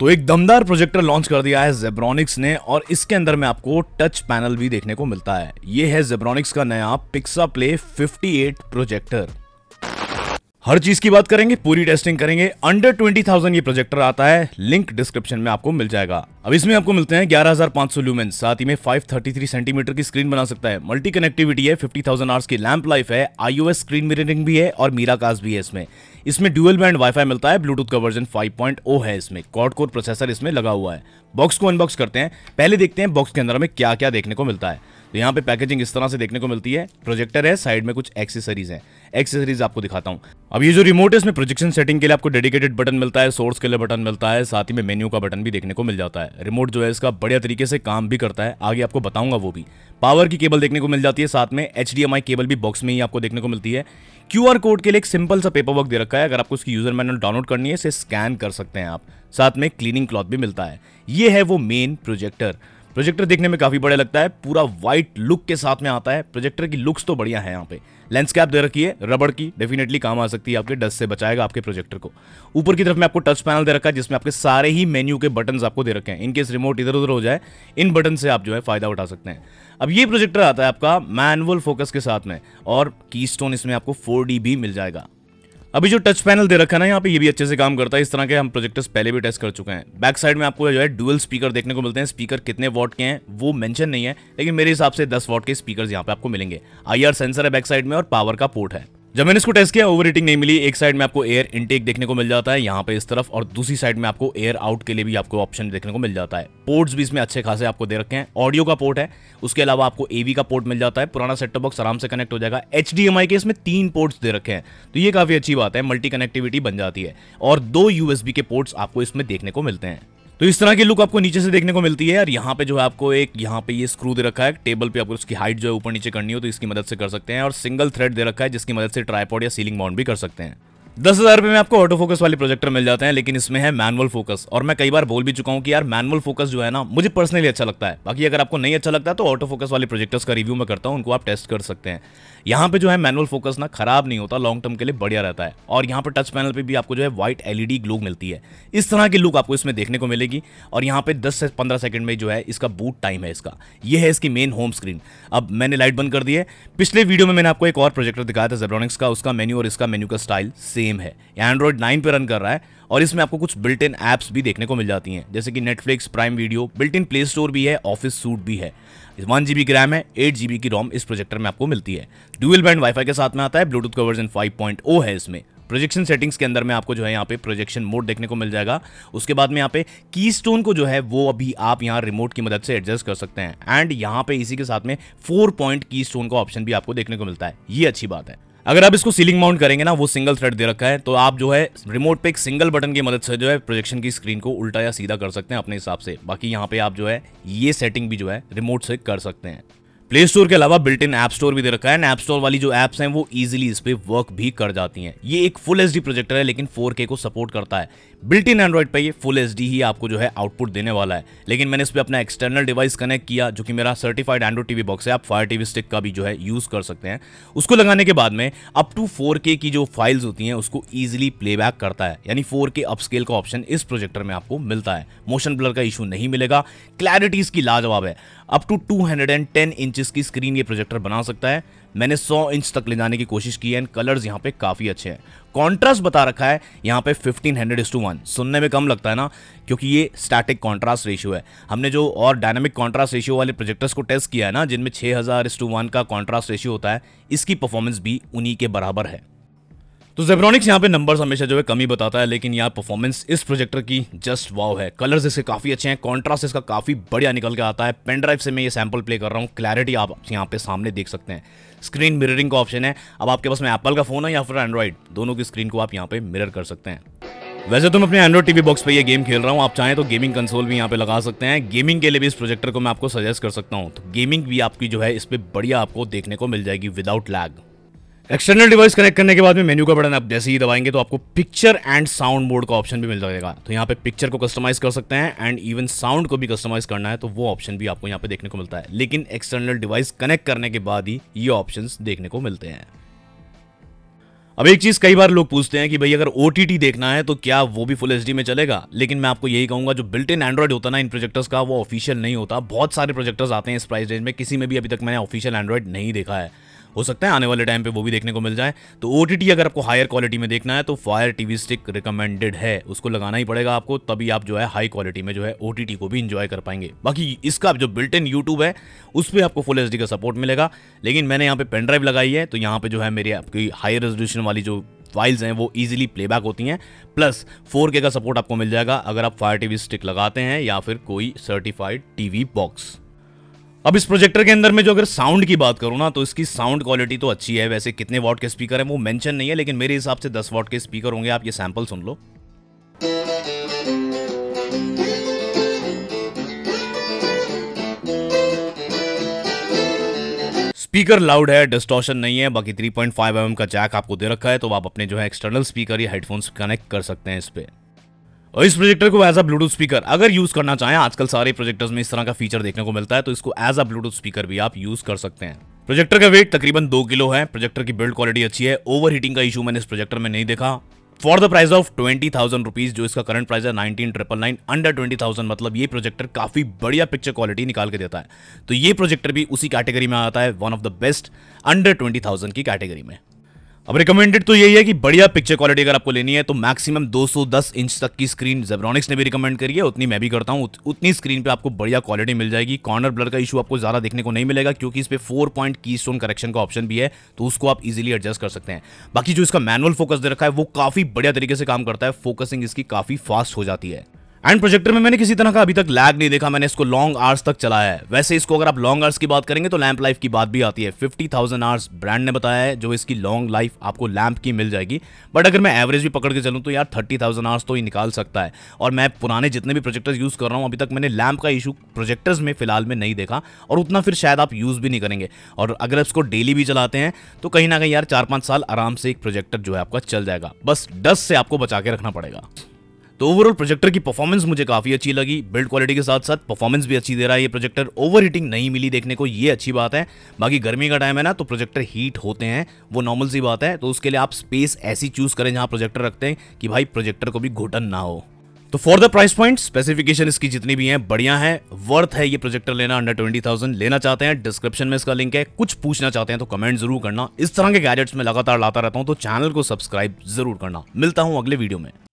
तो एक दमदार प्रोजेक्टर लॉन्च कर दिया है जेब्रॉनिक्स ने और इसके अंदर में आपको टच पैनल भी देखने को मिलता है ये है जेब्रॉनिक्स का नया पिक्सा प्ले फिफ्टी प्रोजेक्टर हर चीज की बात करेंगे पूरी टेस्टिंग करेंगे अंडर 20,000 ये प्रोजेक्टर आता है लिंक डिस्क्रिप्शन में आपको मिल जाएगा अब इसमें आपको मिलते हैं 11,500 लूमेन साथ ही में 533 सेंटीमीटर की स्क्रीन बना सकता है मल्टी कनेक्टिविटी है 50,000 आवर्स की लैंप लाइफ है आईओएस स्क्रीन मिररिंग भी है और मीरा कास्ट भी है इसमें इसमें ड्यूएल बैंड वाईफाई मिलता है ब्लूटूथ का वर्जन 5.0 है इसमें कॉड कोर प्रोसेसर इसमें लगा हुआ है बॉक्स को अनबॉक्स करते हैं पहले देखते हैं बॉक्स के अंदर हमें क्या क्या देखने को मिलता है तो यहाँ पे पैकेजिंग इस तरह से देखने को मिलती है प्रोजेक्टर है साइड में कुछ एक्सेसरीज है एक्सेसरीज आपको दिखाता हूँ अब ये जो रिमोट है इसमें प्रोजेक्शन सेटिंग के लिए आपको डेडिकेटेड बटन मिलता है सोर्स के लिए बटन मिलता है साथ ही में मेन्यू का बटन भी देखने को मिल जाता है रिमोट जो है इसका बढ़िया तरीके से काम भी करता है आगे आपको बताऊंगा वो भी पावर की केबल देखने को मिल जाती है साथ में एच केबल भी बॉक्स में ही आपको देखने को मिलती है क्यूआर कोड के लिए एक सिंपल सा पेपर वर्क दे रखा है अगर आपको उसकी यूजर मैनुअल डाउनलोड करनी है इसे स्कैन कर सकते हैं आप साथ में क्लीनिंग क्लॉथ भी मिलता है ये है वो मेन प्रोजेक्टर प्रोजेक्टर देखने में काफ़ी बढ़िया लगता है पूरा व्हाइट लुक के साथ में आता है प्रोजेक्टर की लुक्स तो बढ़िया है यहाँ पे लैंडस्केप दे रखी है रबड़ की डेफिनेटली काम आ सकती है आपके डस्ट से बचाएगा आपके प्रोजेक्टर को ऊपर की तरफ में आपको टच पैनल दे रखा है जिसमें आपके सारे ही मेन्यू के बटन आपको दे रखे हैं इनकेस रिमोट इधर उधर हो जाए इन बटन से आप जो है फायदा उठा सकते हैं अब ये प्रोजेक्टर आता है आपका मैनुअल फोकस के साथ में और की इसमें आपको फोर भी मिल जाएगा अभी जो टच पैनल दे रखा है ना यहाँ पे ये भी अच्छे से काम करता है इस तरह के हम प्रोजेक्टर्स पहले भी टेस्ट कर चुके हैं बैक साइड में आपको जो है डुअल स्पीकर देखने को मिलते हैं स्पीकर कितने वॉट के हैं वो मेंशन नहीं है लेकिन मेरे हिसाब से 10 वॉट के स्पीकर्स यहाँ पे आपको मिलेंगे आईआर सेंसर है बैक साइड में और पावर का पोर्ट है जब मैंने इसको टेस्ट किया ओवर नहीं मिली एक साइड में आपको एयर इनटेक देखने को मिल जाता है यहाँ पे इस तरफ और दूसरी साइड में आपको एयर आउट के लिए भी आपको ऑप्शन देखने को मिल जाता है पोर्ट्स भी इसमें अच्छे खासे आपको दे रखे हैं ऑडियो का पोर्ट है उसके अलावा आपको एवी का पोर्ट मिल जाता है पुराना सेट बॉक्स आराम से कनेक्ट हो जाएगा एच के इसमें तीन पोर्ट्स दे रखे हैं तो ये काफी अच्छी बात है मल्टी कनेक्टिविटी बन जाती है और दो यूएसबी के पोर्ट्स आपको इसमें देखने को मिलते हैं तो इस तरह की लुक आपको नीचे से देखने को मिलती है और यहाँ पे जो है आपको एक यहाँ पे ये स्क्रू दे रखा है टेबल पे आपको उसकी हाइट जो है ऊपर नीचे करनी हो तो इसकी मदद से कर सकते हैं और सिंगल थ्रेड दे रखा है जिसकी मदद से ट्राईपॉड या सीलिंग माउंट भी कर सकते हैं दस हज़ार रुपये में आपको ऑटो फोकस वाले प्रोजेक्टर मिल जाते हैं लेकिन इसमें है मैनुअल फोकस और मैं कई बार बोल भी चुका हूँ कि यार मैनुअल फोकस जो है ना मुझे पर्सनली अच्छा लगता है बाकी अगर आपको नहीं अच्छा लगता तो ऑटो फोकस वाले प्रोजेक्टर्स का रिव्यू मैं करता हूँ उनको आप टेस्ट कर सकते हैं यहाँ पे जो है मैनुअल फोकस ना खराब नहीं होता लॉन्ग टर्म के लिए बढ़िया रहता है और यहाँ पर टच पैनल पर भी आपको जो है व्हाइट एलईडी ग्लो मिलती है इस तरह की लुक आपको इसमें देखने को मिलेगी और यहाँ पे दस से पंद्रह सेकंड में जो है इसका बूट टाइम है इसका यह है इसकी मेन होम स्क्रीन अब मैंने लाइट बंद कर दी है पिछले वीडियो में मैंने आपको एक और प्रोजेक्टर दिखाया था जेब्रॉनिक्स का उसका मेन्यू और इसका मेन्यू का स्टाइल सेम सेम है एंड्रॉयड नाइन पे रन कर रहा है और इसमें आपको कुछ बिल्ट इन ऐप्स भी देखने को मिल जाती हैं जैसे कि Netflix Prime Video built in Play Store भी है ऑफिस सूट भी है वन जी बी रैम है एट जी बी की रोम इस प्रोजेक्टर में आपको मिलती है ड्यूल बैंड वाईफाई के साथ में आता है ब्लूटूथ फाइव पॉइंट ओ है इसमें प्रोजेक्शन सेटिंग्स के अंदर में आपको जो है यहाँ पे प्रोजेक्शन मोड देखने को मिल जाएगा उसके बाद में यहाँ पे की स्टोन को जो है वो अभी आप यहाँ रिमोट की मदद से एडजस्ट कर सकते हैं एंड यहाँ पे इसी के साथ में फोर पॉइंट की स्टोन का ऑप्शन भी आपको देखने को मिलता है ये अच्छी बात है अगर आप इसको सीलिंग माउंट करेंगे ना वो सिंगल थ्रेड दे रखा है तो आप जो है रिमोट पे एक सिंगल बटन की मदद से जो है प्रोजेक्शन की स्क्रीन को उल्टा या सीधा कर सकते हैं अपने हिसाब से बाकी यहाँ पे आप जो है ये सेटिंग भी जो है रिमोट से कर सकते हैं प्ले स्टोर के अलावा बिल्ट इन ऐप स्टोर भी दे रखा है ऐप स्टोर वाली जो एप्स हैं वो इजीली इस पर वर्क भी कर जाती हैं ये एक फुल एच प्रोजेक्टर है लेकिन 4K को सपोर्ट करता है बिल्ट इन एंड्रॉइड पर ये फुल एच ही आपको जो है आउटपुट देने वाला है लेकिन मैंने इस पर अपना एक्सटर्नल डिवाइस कनेक्ट किया जो कि मेरा सर्टिफाइड एंड्रॉइड टीवी बॉक्स है आप फायर टीवी स्टिक का भी जो है यूज़ कर सकते हैं उसको लगाने के बाद में अप टू फोर की जो फाइल्स होती हैं उसको ईजिली प्लेबैक करता है यानी फोर के अपस्केल का ऑप्शन इस प्रोजेक्टर में आपको मिलता है मोशन ब्लर का इशू नहीं मिलेगा क्लैरिटी इसकी लाजवाब है अप टू टेन इंचेस की स्क्रीन ये प्रोजेक्टर बना सकता है मैंने 100 इंच तक ले जाने की कोशिश की है एंड कलर्स यहाँ पे काफ़ी अच्छे हैं कॉन्ट्रास्ट बता रखा है यहाँ पे 1500 हंड्रेड टू वन सुनने में कम लगता है ना क्योंकि ये स्टैटिक कॉन्ट्रास्ट रेशियो है हमने जो और डायनामिक कॉन्ट्रास्ट रेशियो वाले प्रोजेक्टर्स को टेस्ट किया है ना जिनमें छः हज़ार टू वन का कॉन्ट्रास्ट रेशियो होता है इसकी परफॉर्मेंस भी उन्हीं के बराबर है तो जेब्रॉनिक्स यहाँ पे नंबर्स हमेशा जो है कमी बताता है लेकिन यहाँ परफॉर्मेंस इस प्रोजेक्टर की जस्ट वाव है कलर्स इसके काफ़ी अच्छे हैं कॉन्ट्रास्ट इसका काफ़ी बढ़िया निकल के आता है पेन ड्राइव से मैं ये सैम्पल प्ले कर रहा हूँ क्लैरिटी आप यहाँ पे सामने देख सकते हैं स्क्रीन मिररिंग का ऑप्शन है अब आपके पास में एप्पल का फ़ोन है या फिर एंड्रॉइड दोनों की स्क्रीन को आप यहाँ पे मिरर कर सकते हैं वैसे तो मैं अपने एंड्रॉइड टीवी बॉक्स पे ये गेम खेल रहा हूँ आप चाहें तो गेमिंग कंसोल भी यहाँ पे लगा सकते हैं गेमिंग के लिए भी इस प्रोजेक्टर को मैं आपको सजेस्ट कर सकता हूँ तो गेमिंग भी आपकी जो है इस पर बढ़िया आपको देखने को मिल जाएगी without lag external device connect करने के बाद में मेन्यू का बटन आप जैसे ही दबाएंगे तो आपको पिक्चर एंड साउंड मोड का ऑप्शन भी मिल जाएगा तो यहाँ पे पिक्चर को कस्टमाइज कर सकते हैं एंड इवन साउंड को भी कस्टमाइज करना है तो वो ऑप्शन भी आपको यहाँ पे देखने को मिलता है लेकिन एक्सटर्नल डिवाइस कनेक्ट करने के बाद ही ये ऑप्शन देखने को मिलते हैं अब एक चीज कई बार लोग पूछते हैं कि भाई अगर ओ देखना है तो क्या वो भी फुल एच में चलेगा लेकिन मैं आपको यही कहूंगा जो बिल्ट इन एंड्रॉइड होता ना इन प्रोजेक्टर्स का वो ऑफिशियल नहीं होता बहुत सारे प्रोजेक्टर्स आते हैं इस प्राइस रेंज में किसी में भी अभी तक मैंने ऑफिशियल एंड्रॉइड नहीं देखा है हो सकता है आने वाले टाइम पे वो भी देखने को मिल जाए तो ओ अगर आपको हायर क्वालिटी में देखना है तो फायर टीवी स्टिक रिकमेंडेड है उसको लगाना ही पड़ेगा आपको तभी आप जो है हाई क्वालिटी में जो है ओ को भी इंजॉय कर पाएंगे बाकी इसका जो बिल्ट इन यूट्यूब है उस पर आपको फुल एच का सपोर्ट मिलेगा लेकिन मैंने यहाँ पे पेन ड्राइव लगाई है तो यहाँ पे जो है मेरी आपकी हाई रेजोल्यूशन वाली जो फाइल्स हैं वो इजीली प्लेबैक होती हैं प्लस 4K का सपोर्ट आपको मिल जाएगा अगर आप फायर टीवी स्टिक लगाते हैं या फिर कोई सर्टिफाइड टीवी बॉक्स अब इस प्रोजेक्टर के अंदर में जो अगर साउंड की बात करूँ ना तो इसकी साउंड क्वालिटी तो अच्छी है वैसे कितने वॉट के स्पीकर हैं वो मेंशन नहीं है लेकिन मेरे हिसाब से 10 वॉट के स्पीकर होंगे आप ये सैंपल सुन लो स्पीकर लाउड है डिस्टॉर्शन नहीं है बाकी 3.5 पॉइंट mm का जैक आपको दे रखा है तो आप अपने जो है एक्सटर्नल स्पीकर या हेडफोन्स कनेक्ट कर सकते हैं इस पर और इस प्रोजेक्टर को एज अ ब्लूटूथ स्पीकर अगर यूज करना चाहें आजकल सारे प्रोजेक्टर्स में इस तरह का फीचर देखने को मिलता है तो इसको एज अ ब्लूटूथ स्पीकर भी आप यूज कर सकते हैं प्रोजेक्टर का वेट तकरीबन दो किलो है प्रोजेक्टर की बिल्ड क्वालिटी अच्छी है ओवर हीटिंग का इशू मैंने इस प्रोजेक्टर में नहीं देखा for the price of twenty thousand rupees जो इसका करंट प्राइस है nineteen triple nine under twenty thousand मतलब ये प्रोजेक्टर काफी बढ़िया पिक्चर क्वालिटी निकाल के देता है तो ये प्रोजेक्टर भी उसी कैटेगरी में आता है one of the best under twenty thousand की कैटेगरी में अब रिकमेंडेड तो यही है कि बढ़िया पिक्चर क्वालिटी अगर आपको लेनी है तो मैक्सिमम 210 इंच तक की स्क्रीन जेब्रॉनिक्स ने भी रिकमेंड करी है उतनी मैं भी करता हूँ उत, उतनी स्क्रीन पे आपको बढ़िया क्वालिटी मिल जाएगी कॉर्नर ब्लर का इशू आपको ज़्यादा देखने को नहीं मिलेगा क्योंकि इस पर four point keystone correction का ऑप्शन भी है तो उसको आप इजिली एडजस्ट कर सकते हैं बाकी जो इसका मैनुअल फोकस दे रखा है वो काफ़ी बढ़िया तरीके से काम करता है फोकसिंग इसकी काफ़ी फास्ट हो जाती है एंड प्रोजेक्टर में मैंने किसी तरह का अभी तक लैग नहीं देखा मैंने इसको लॉन्ग आवर्स तक चलाया है वैसे इसको अगर आप लॉन्ग आवर्स की बात करेंगे तो लैंप लाइफ की बात भी आती है 50,000 आवर्स ब्रांड ने बताया है जो इसकी लॉन्ग लाइफ आपको लैंप की मिल जाएगी बट अगर मैं एवरेज भी पकड़ के चलूँ तो यार थाउजेंड आवर्स तो ही निकाल सकता है और मैं पुराने जितने भी प्रोजेक्टर्स यूज़ कर रहा हूँ अभी तक मैंने लैम्प का इशू प्रोजेक्टर्स में फिलहाल में नहीं देखा और उतना फिर शायद आप यूज़ भी नहीं करेंगे और अगर इसको डेली भी चलाते हैं तो कहीं ना कहीं यार चार पाँच साल आराम से एक प्रोजेक्टर जो है आपका चल जाएगा बस डस्ट से आपको बचा के रखना पड़ेगा तो ओवरऑल प्रोजेक्टर की परफॉर्मेंस मुझे काफ़ी अच्छी लगी बिल्ड क्वालिटी के साथ साथ परफॉर्मेंस भी अच्छी दे रहा है ये प्रोजेक्टर ओवर हीटिंग नहीं मिली देखने को ये अच्छी बात है बाकी गर्मी का टाइम है ना तो प्रोजेक्टर हीट होते हैं वो नॉर्मल सी बात है तो उसके लिए आप स्पेस ऐसी चूज़ करें जहाँ प्रोजेक्टर रखते हैं कि भाई प्रोजेक्टर को भी घुटन ना हो तो for the price point specification इसकी जितनी भी हैं बढ़िया है वर्थ है ये प्रोजेक्टर लेना अंडर ट्वेंटी थाउजेंड लेना चाहते हैं डिस्क्रिप्शन में इसका लिंक है कुछ पूछना चाहते हैं तो कमेंट जरूर करना इस तरह के गैजेट्स में लगातार लाता रहता हूं तो चैनल को सब्सक्राइब जरूर करना मिलता हूँ अगले वीडियो में